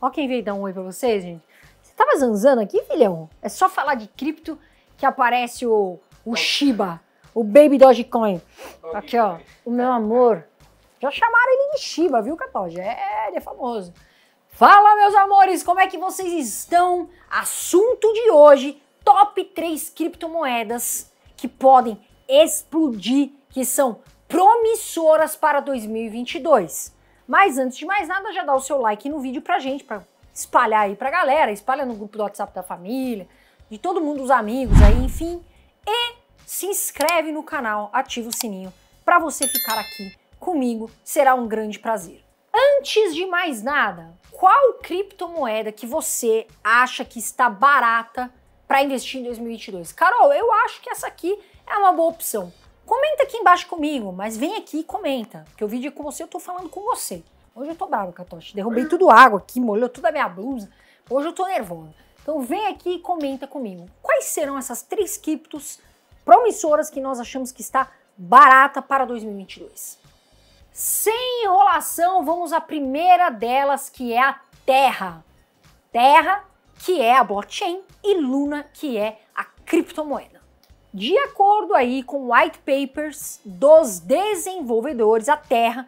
Ó quem veio dar um oi pra vocês, gente. Você tava zanzando aqui, filhão? É só falar de cripto que aparece o, o Shiba, o Baby Dogecoin. Aqui, ó. O meu amor. Já chamaram ele de Shiba, viu, Capaldi? É, ele é famoso. Fala, meus amores, como é que vocês estão? Assunto de hoje, top 3 criptomoedas que podem explodir, que são promissoras para 2022. Mas antes de mais nada, já dá o seu like no vídeo pra gente, pra espalhar aí pra galera, espalha no grupo do WhatsApp da família, de todo mundo, os amigos aí, enfim. E se inscreve no canal, ativa o sininho para você ficar aqui comigo, será um grande prazer. Antes de mais nada, qual criptomoeda que você acha que está barata para investir em 2022? Carol, eu acho que essa aqui é uma boa opção. Comenta aqui embaixo comigo, mas vem aqui e comenta, porque o vídeo é com você, eu tô falando com você. Hoje eu tô bravo, Catoche. Derrubei tudo água aqui, molhou toda a minha blusa. Hoje eu tô nervosa. Então vem aqui e comenta comigo. Quais serão essas três criptos promissoras que nós achamos que está barata para 2022? Sem enrolação, vamos à primeira delas, que é a Terra. Terra, que é a blockchain, e Luna, que é a criptomoeda. De acordo aí com white papers dos desenvolvedores, a Terra,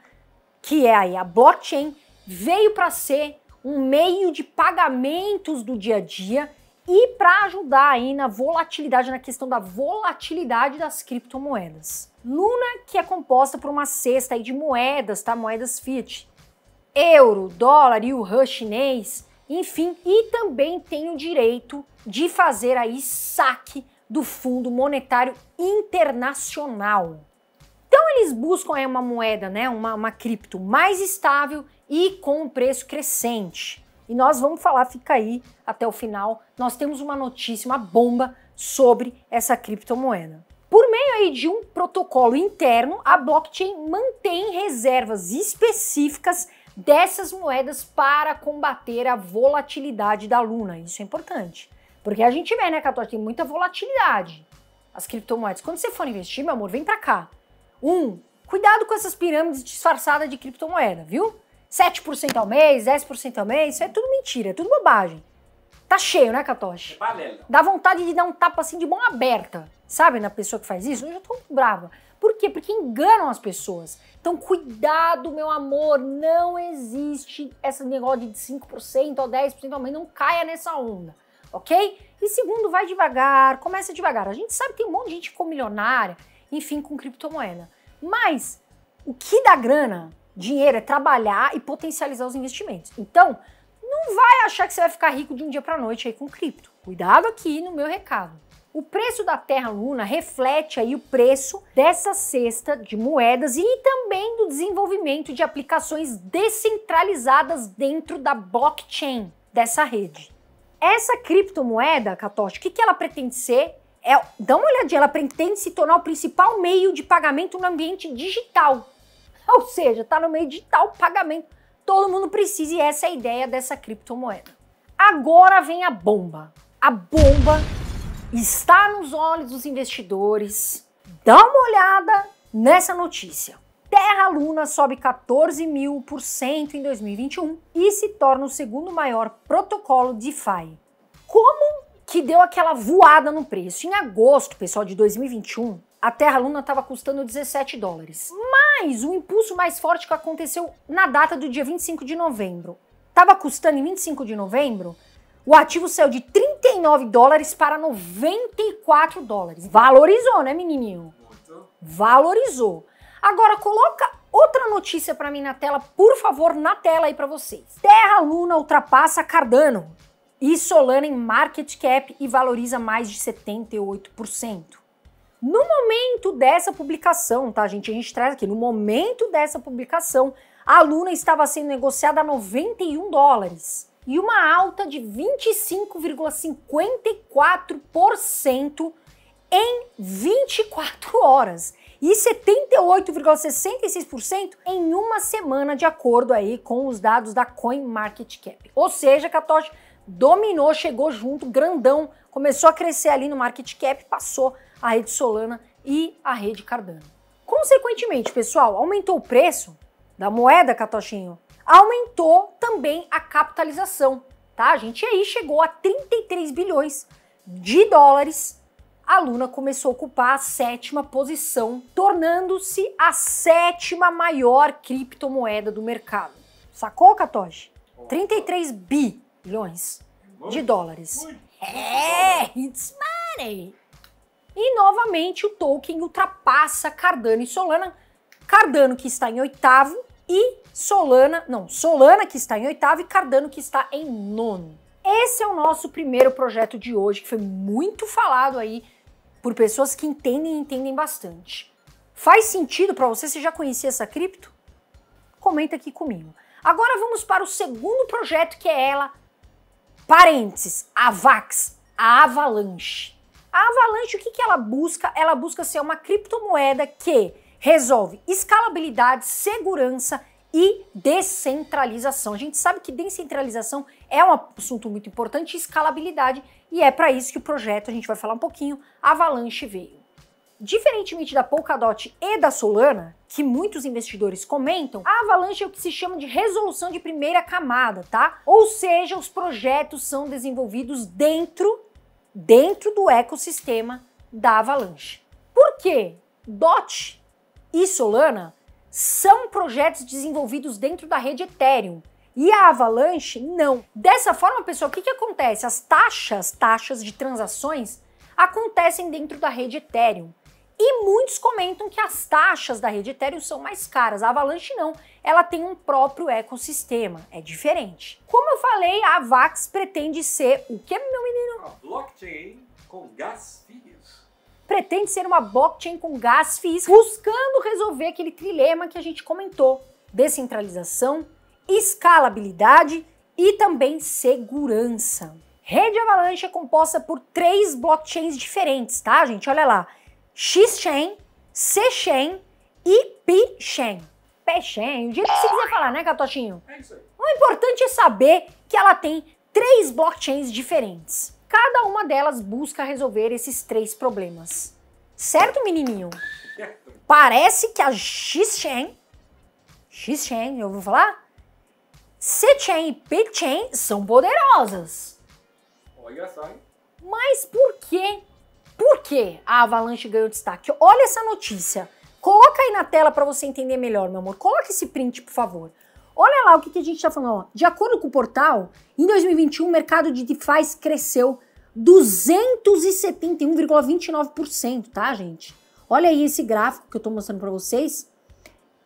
que é aí a blockchain, veio para ser um meio de pagamentos do dia a dia e para ajudar aí na volatilidade, na questão da volatilidade das criptomoedas. Luna, que é composta por uma cesta aí de moedas, tá? Moedas fiat. Euro, dólar e o yuan chinês, enfim, e também tem o direito de fazer aí saque do Fundo Monetário Internacional. Então eles buscam aí uma moeda, né, uma, uma cripto mais estável e com um preço crescente. E nós vamos falar, fica aí até o final. Nós temos uma notícia, uma bomba sobre essa criptomoeda. Por meio aí de um protocolo interno, a blockchain mantém reservas específicas dessas moedas para combater a volatilidade da Luna. Isso é importante. Porque a gente vê, né, Catote, tem muita volatilidade. As criptomoedas. Quando você for investir, meu amor, vem para cá. Um, cuidado com essas pirâmides disfarçadas de criptomoeda, viu? 7% ao mês, 10% ao mês, isso é tudo mentira, é tudo bobagem. Tá cheio, né, Catoche? É Dá vontade de dar um tapa assim de mão aberta, sabe, na pessoa que faz isso? Eu já tô brava. Por quê? Porque enganam as pessoas. Então, cuidado, meu amor, não existe esse negócio de 5% ou 10% ao mês, não caia nessa onda ok? E segundo, vai devagar, começa devagar. A gente sabe que tem um monte de gente com milionária, enfim, com criptomoeda. Mas o que dá grana, dinheiro, é trabalhar e potencializar os investimentos. Então, não vai achar que você vai ficar rico de um dia para noite aí com cripto. Cuidado aqui no meu recado. O preço da Terra Luna reflete aí o preço dessa cesta de moedas e também do desenvolvimento de aplicações descentralizadas dentro da blockchain dessa rede. Essa criptomoeda, Katoshi, o que, que ela pretende ser? É, dá uma olhadinha, ela pretende se tornar o principal meio de pagamento no ambiente digital. Ou seja, está no meio digital, pagamento. Todo mundo precisa e essa é a ideia dessa criptomoeda. Agora vem a bomba. A bomba está nos olhos dos investidores. Dá uma olhada nessa notícia. Terra Luna sobe 14 mil por cento em 2021 e se torna o segundo maior protocolo DeFi. Como que deu aquela voada no preço? Em agosto, pessoal, de 2021, a Terra Luna estava custando 17 dólares. Mas o impulso mais forte que aconteceu na data do dia 25 de novembro. Estava custando em 25 de novembro, o ativo saiu de 39 dólares para 94 dólares. Valorizou, né, menininho? Valorizou. Agora coloca outra notícia para mim na tela, por favor, na tela aí para vocês. Terra Luna ultrapassa Cardano e Solana em market cap e valoriza mais de 78%. No momento dessa publicação, tá, gente? A gente traz aqui, no momento dessa publicação, a Luna estava sendo negociada a 91 dólares e uma alta de 25,54% em 24 horas e 78,66% em uma semana, de acordo aí com os dados da CoinMarketCap. Ou seja, Katoshi dominou, chegou junto, grandão, começou a crescer ali no market cap, passou a rede Solana e a rede Cardano. Consequentemente, pessoal, aumentou o preço da moeda, Catochinho, aumentou também a capitalização, tá? A gente aí chegou a 33 bilhões de dólares a Luna começou a ocupar a sétima posição, tornando-se a sétima maior criptomoeda do mercado. Sacou, Katoshi? 33 bilhões de dólares. É, it's money! E novamente o token ultrapassa Cardano e Solana. Cardano que está em oitavo e Solana, não, Solana que está em oitavo e Cardano que está em nono. Esse é o nosso primeiro projeto de hoje, que foi muito falado aí por pessoas que entendem e entendem bastante. Faz sentido para você? Você já conhecia essa cripto? Comenta aqui comigo. Agora vamos para o segundo projeto que é ela, parênteses, a VAX, a Avalanche. A Avalanche, o que, que ela busca? Ela busca ser uma criptomoeda que resolve escalabilidade, segurança e descentralização. A gente sabe que descentralização é um assunto muito importante, escalabilidade, e é para isso que o projeto, a gente vai falar um pouquinho, Avalanche veio. Diferentemente da Polkadot e da Solana, que muitos investidores comentam, a Avalanche é o que se chama de resolução de primeira camada, tá? Ou seja, os projetos são desenvolvidos dentro dentro do ecossistema da Avalanche. Por quê? Dot e Solana são projetos desenvolvidos dentro da rede Ethereum. E a Avalanche, não. Dessa forma, pessoal, o que, que acontece? As taxas, taxas de transações, acontecem dentro da rede Ethereum. E muitos comentam que as taxas da rede Ethereum são mais caras. A Avalanche não, ela tem um próprio ecossistema, é diferente. Como eu falei, a Vax pretende ser o que, meu menino? Uma blockchain com gás físico pretende ser uma blockchain com gás físico, buscando resolver aquele trilema que a gente comentou: descentralização, escalabilidade e também segurança. Rede Avalanche é composta por três blockchains diferentes, tá, gente? Olha lá: X-Chain, C-Chain e P-Chain. P-Chain, o jeito que você quiser falar, né, Catotinho? É isso aí. O importante é saber que ela tem três blockchains diferentes. Cada uma delas busca resolver esses três problemas. Certo, menininho? Parece que a Xixen, Xixen, eu vou falar? Sechen e Pechen são poderosas. Olha só, hein? Mas por quê? Por que a Avalanche ganhou destaque? Olha essa notícia. Coloca aí na tela para você entender melhor, meu amor. Coloca esse print, por favor. Olha lá o que, que a gente está falando. Ó. De acordo com o portal, em 2021 o mercado de DeFi cresceu 271,29%, tá, gente? Olha aí esse gráfico que eu estou mostrando para vocês.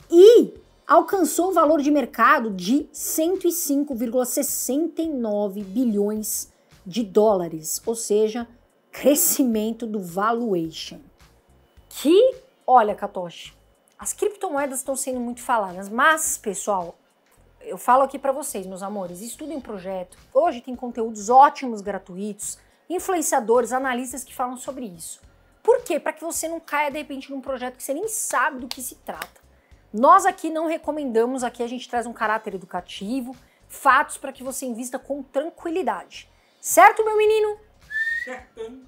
E alcançou um valor de mercado de 105,69 bilhões de dólares, ou seja, crescimento do valuation. Que, olha, Katoshi, as criptomoedas estão sendo muito faladas, mas, pessoal, eu falo aqui para vocês, meus amores, estudem projeto. Hoje tem conteúdos ótimos gratuitos, influenciadores, analistas que falam sobre isso. Por quê? Para que você não caia de repente num projeto que você nem sabe do que se trata. Nós aqui não recomendamos, aqui a gente traz um caráter educativo, fatos para que você invista com tranquilidade. Certo, meu menino? Certo.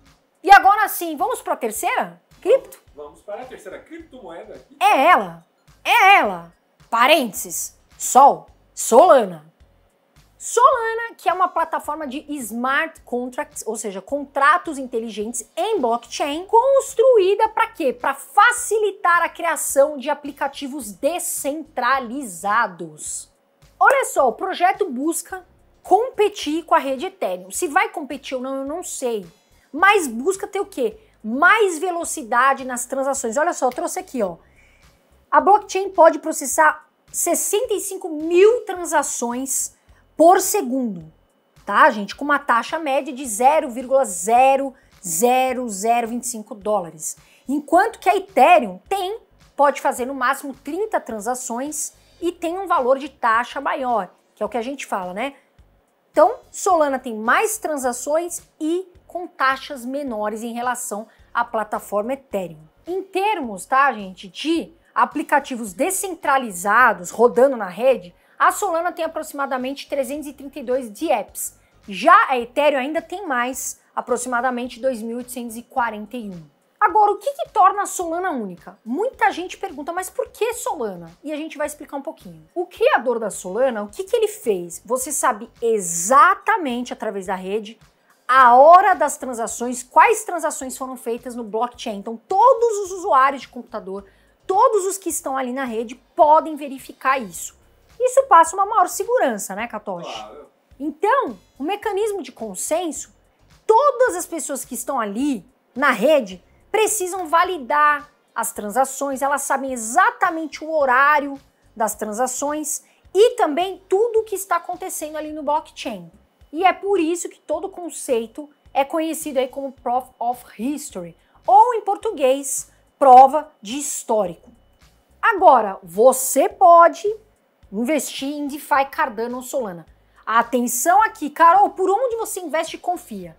E agora sim, vamos para a terceira cripto? Vamos para a terceira criptomoeda. É ela. É ela. Parênteses. Sol. Solana. Solana, que é uma plataforma de smart contracts, ou seja, contratos inteligentes em blockchain, construída para quê? Para facilitar a criação de aplicativos descentralizados. Olha só, o projeto busca competir com a rede Ethereum. Se vai competir ou não, eu não sei. Mas busca ter o quê? Mais velocidade nas transações. Olha só, eu trouxe aqui, ó. A blockchain pode processar 65 mil transações por segundo, tá, gente? Com uma taxa média de 0,00025 dólares. Enquanto que a Ethereum tem, pode fazer no máximo 30 transações e tem um valor de taxa maior, que é o que a gente fala, né? Então, Solana tem mais transações e com taxas menores em relação à plataforma Ethereum. Em termos, tá, gente, de aplicativos descentralizados rodando na rede, a Solana tem aproximadamente 332 de apps. Já a Ethereum ainda tem mais, aproximadamente 2.841. Agora, o que, que torna a Solana única? Muita gente pergunta, mas por que Solana? E a gente vai explicar um pouquinho. O criador da Solana, o que, que ele fez? Você sabe exatamente através da rede a hora das transações, quais transações foram feitas no blockchain. Então, todos os usuários de computador todos os que estão ali na rede podem verificar isso. Isso passa uma maior segurança, né, Katoshi? Claro. Então, o mecanismo de consenso, todas as pessoas que estão ali na rede precisam validar as transações, elas sabem exatamente o horário das transações e também tudo o que está acontecendo ali no blockchain. E é por isso que todo conceito é conhecido aí como Proof of History, ou em português, prova de histórico. Agora, você pode investir em DeFi, Cardano ou Solana. Atenção aqui, Carol, por onde você investe, confia.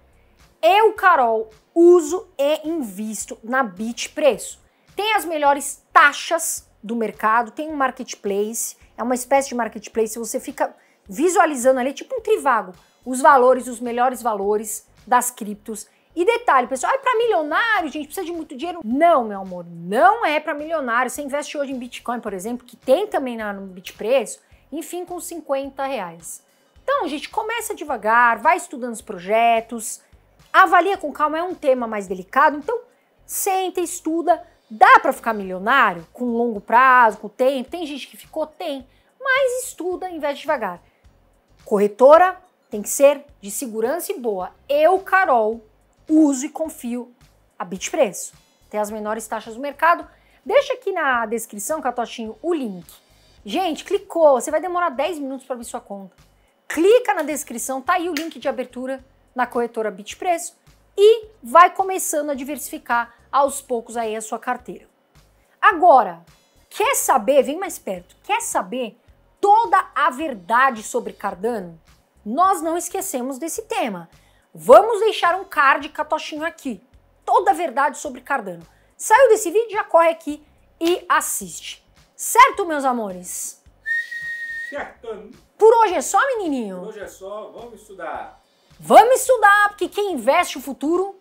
Eu, Carol, uso e invisto na Bitpreço. Tem as melhores taxas do mercado, tem um marketplace, é uma espécie de marketplace, você fica visualizando ali, tipo um trivago, os valores, os melhores valores das criptos e detalhe, pessoal, é para milionário, gente, precisa de muito dinheiro? Não, meu amor, não é para milionário. Você investe hoje em Bitcoin, por exemplo, que tem também no Bitpreço, enfim, com 50 reais. Então, gente, começa devagar, vai estudando os projetos, avalia com calma, é um tema mais delicado, então senta, estuda. Dá para ficar milionário com longo prazo, com tempo? Tem gente que ficou? Tem. Mas estuda, investe devagar. Corretora tem que ser de segurança e boa. Eu, Carol, uso e confio a Bitpreço. Tem as menores taxas do mercado. Deixa aqui na descrição, Catotinho, o link. Gente, clicou, você vai demorar 10 minutos para abrir sua conta. Clica na descrição, tá aí o link de abertura na corretora Bitpreço e vai começando a diversificar aos poucos aí a sua carteira. Agora, quer saber, vem mais perto, quer saber toda a verdade sobre Cardano? Nós não esquecemos desse tema. Vamos deixar um card catochinho aqui. Toda a verdade sobre Cardano. Saiu desse vídeo, já corre aqui e assiste. Certo, meus amores? Certo. Por hoje é só, menininho? Por hoje é só. Vamos estudar. Vamos estudar, porque quem investe o futuro...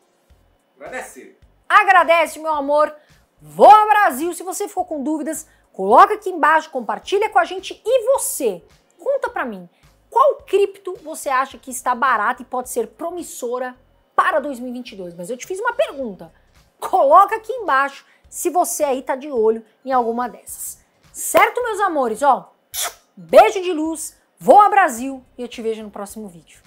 Agradece. Agradece, meu amor. Vou ao Brasil! Se você for com dúvidas, coloca aqui embaixo, compartilha com a gente e você, conta pra mim. Qual cripto você acha que está barata e pode ser promissora para 2022? Mas eu te fiz uma pergunta. Coloca aqui embaixo se você aí tá de olho em alguma dessas. Certo, meus amores? Ó, beijo de luz, Vou ao Brasil e eu te vejo no próximo vídeo.